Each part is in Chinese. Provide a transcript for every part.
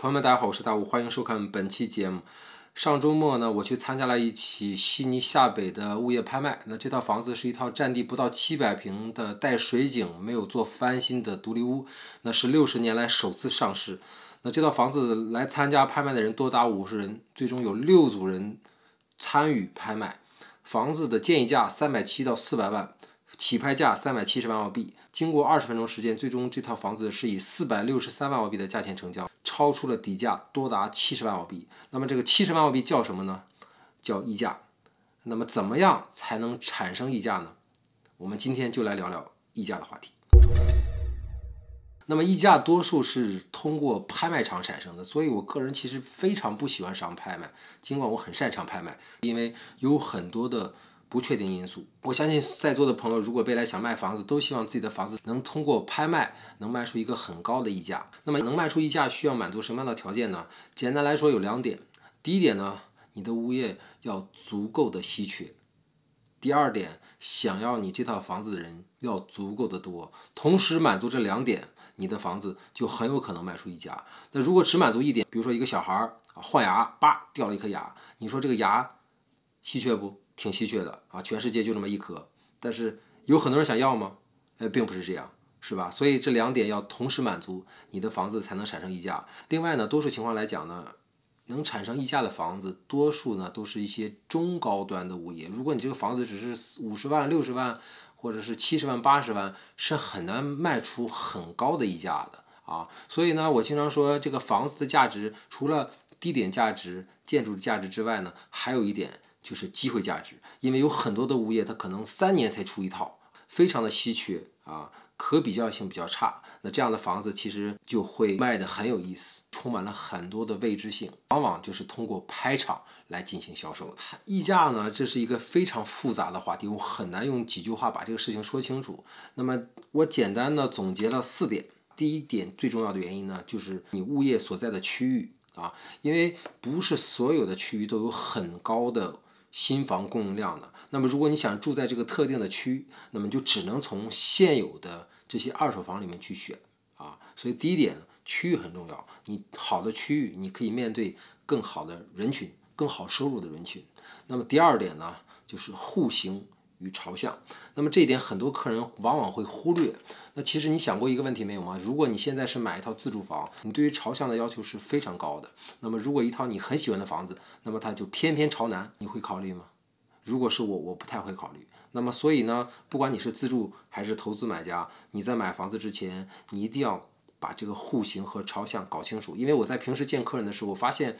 朋友们，大家好，我是大吴，欢迎收看本期节目。上周末呢，我去参加了一起悉尼下北的物业拍卖。那这套房子是一套占地不到七百平的带水井、没有做翻新的独立屋，那是六十年来首次上市。那这套房子来参加拍卖的人多达五十人，最终有六组人参与拍卖。房子的建议价三百七到四百万。起拍价三百七十万澳币，经过二十分钟时间，最终这套房子是以四百六十三万澳币的价钱成交，超出了底价多达七十万澳币。那么这个七十万澳币叫什么呢？叫溢价。那么怎么样才能产生溢价呢？我们今天就来聊聊溢价的话题。那么溢价多数是通过拍卖场产生的，所以我个人其实非常不喜欢上拍卖，尽管我很擅长拍卖，因为有很多的。不确定因素，我相信在座的朋友，如果未来想卖房子，都希望自己的房子能通过拍卖能卖出一个很高的溢价。那么能卖出溢价需要满足什么样的条件呢？简单来说有两点，第一点呢，你的物业要足够的稀缺；第二点，想要你这套房子的人要足够的多。同时满足这两点，你的房子就很有可能卖出溢价。那如果只满足一点，比如说一个小孩儿换牙，叭掉了一颗牙，你说这个牙稀缺不？挺稀缺的啊，全世界就这么一颗，但是有很多人想要吗？呃，并不是这样，是吧？所以这两点要同时满足，你的房子才能产生溢价。另外呢，多数情况来讲呢，能产生溢价的房子，多数呢都是一些中高端的物业。如果你这个房子只是五十万、六十万，或者是七十万、八十万，是很难卖出很高的溢价的啊。所以呢，我经常说，这个房子的价值，除了地点价值、建筑价值之外呢，还有一点。就是机会价值，因为有很多的物业，它可能三年才出一套，非常的稀缺啊，可比较性比较差。那这样的房子其实就会卖的很有意思，充满了很多的未知性，往往就是通过拍场来进行销售。溢价呢，这是一个非常复杂的话题，我很难用几句话把这个事情说清楚。那么我简单的总结了四点，第一点最重要的原因呢，就是你物业所在的区域啊，因为不是所有的区域都有很高的。新房供应量呢？那么如果你想住在这个特定的区，那么就只能从现有的这些二手房里面去选啊。所以第一点，区域很重要，你好的区域，你可以面对更好的人群，更好收入的人群。那么第二点呢，就是户型。与朝向，那么这一点很多客人往往会忽略。那其实你想过一个问题没有吗？如果你现在是买一套自住房，你对于朝向的要求是非常高的。那么如果一套你很喜欢的房子，那么它就偏偏朝南，你会考虑吗？如果是我，我不太会考虑。那么所以呢，不管你是自住还是投资买家，你在买房子之前，你一定要。把这个户型和朝向搞清楚，因为我在平时见客人的时候发现，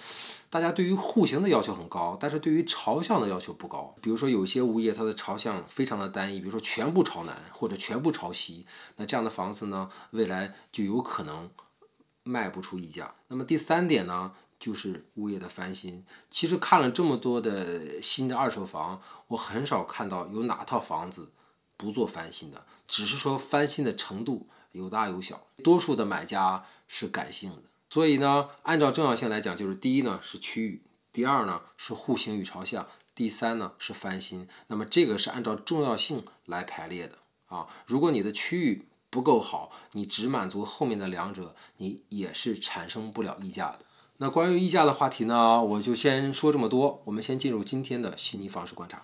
大家对于户型的要求很高，但是对于朝向的要求不高。比如说有些物业它的朝向非常的单一，比如说全部朝南或者全部朝西，那这样的房子呢，未来就有可能卖不出溢价。那么第三点呢，就是物业的翻新。其实看了这么多的新的二手房，我很少看到有哪套房子不做翻新的，只是说翻新的程度。有大有小，多数的买家是感性的，所以呢，按照重要性来讲，就是第一呢是区域，第二呢是户型与朝向，第三呢是翻新。那么这个是按照重要性来排列的啊。如果你的区域不够好，你只满足后面的两者，你也是产生不了溢价的。那关于溢价的话题呢，我就先说这么多，我们先进入今天的悉尼房市观察。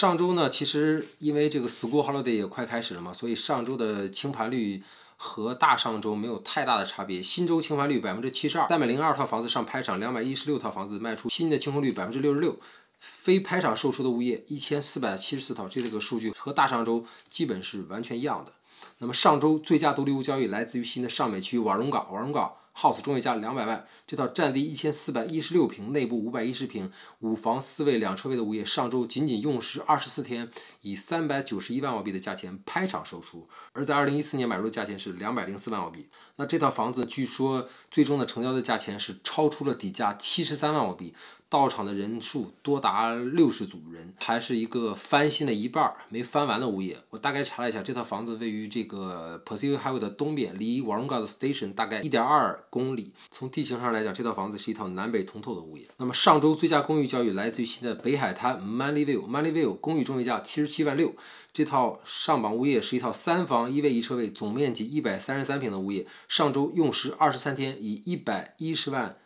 上周呢，其实因为这个 school holiday 也快开始了嘛，所以上周的清盘率和大上周没有太大的差别。新周清盘率百分之七十二，三百零二套房子上拍场，两百一十六套房子卖出。新的清空率百分之六十六，非拍场售出的物业一千四百七十四套，这个数据和大上周基本是完全一样的。那么上周最佳独立屋交易来自于新的上美区瓦龙港，瓦龙港。house 中位价两百万，这套占地一千四百一十六平，内部五百一十平，五房四卫两车位的物业，上周仅仅用时二十四天，以三百九十一万澳币的价钱拍场售出，而在二零一四年买入的价钱是两百零四万澳币，那这套房子据说最终的成交的价钱是超出了底价七十三万澳币。到场的人数多达六十组人，还是一个翻新的一半儿没翻完的物业。我大概查了一下，这套房子位于这个 Pacific h i g h o u y 的东边，离 w a n g o u v Station 大概一点二公里。从地形上来讲，这套房子是一套南北通透的物业。那么上周最佳公寓交易来自于新的北海滩 Manly View，Manly View 公寓中位价七十七万六。这套上榜物业是一套三房一卫一车位，总面积一百三十三平的物业。上周用时二十三天，以一百一十万。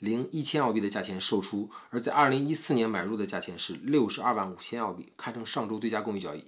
零一千澳币的价钱售出，而在二零一四年买入的价钱是六十二万五千澳币，堪称上周最佳公寓交易。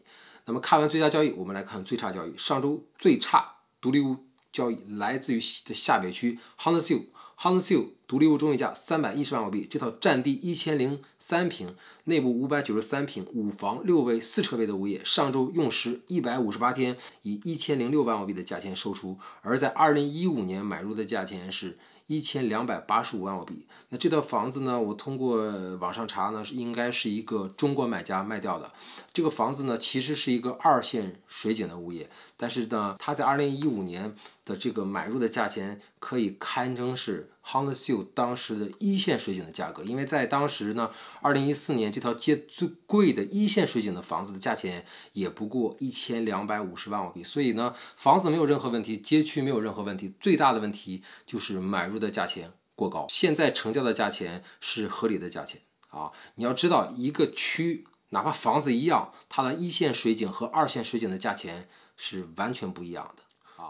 那么看完最佳交易，我们来看最差交易。上周最差独立屋交易来自于的下北区 h u n t e h i l l h u n t e Hill 独立屋中位价三百一十万澳币，这套占地一千零三平，内部五百九十三平，五房六卫四车位的物业，上周用时一百五十八天，以一千零六万澳币的价钱售出，而在二零一五年买入的价钱是。一千两百八十五万澳币。那这套房子呢？我通过网上查呢，是应该是一个中国买家卖掉的。这个房子呢，其实是一个二线水景的物业，但是呢，它在二零一五年的这个买入的价钱可以堪称是。Hondshiu 当时的一线水井的价格，因为在当时呢，二零一四年这条街最贵的一线水井的房子的价钱也不过一千两百五十万澳币，所以呢，房子没有任何问题，街区没有任何问题，最大的问题就是买入的价钱过高。现在成交的价钱是合理的价钱啊！你要知道，一个区哪怕房子一样，它的一线水井和二线水井的价钱是完全不一样的。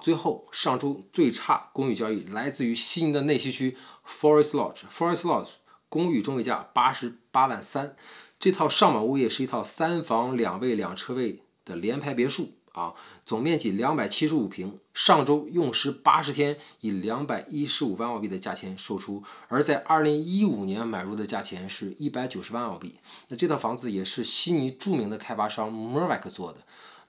最后，上周最差公寓交易来自于悉尼的内西区，Forest Lodge。Forest Lodge 公寓中位价八十八万三，这套上榜物业是一套三房两卫两车位的联排别墅啊，总面积两百七十五平。上周用时八十天，以两百一十五万澳币的价钱售出，而在二零一五年买入的价钱是一百九十万澳币。那这套房子也是悉尼著名的开发商 m e r v a c 做的。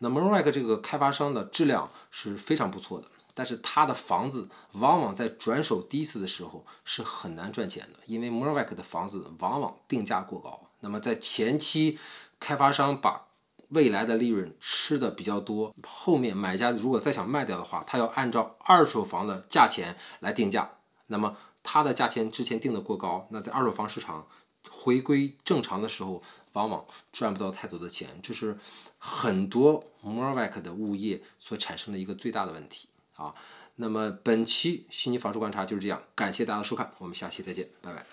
那 Morevac 这个开发商的质量是非常不错的，但是它的房子往往在转手第一次的时候是很难赚钱的，因为 Morevac 的房子往往定价过高。那么在前期，开发商把未来的利润吃的比较多，后面买家如果再想卖掉的话，他要按照二手房的价钱来定价，那么他的价钱之前定的过高，那在二手房市场。回归正常的时候，往往赚不到太多的钱，这是很多 m o r e v a k 的物业所产生的一个最大的问题。啊。那么本期悉尼房市观察就是这样，感谢大家的收看，我们下期再见，拜拜。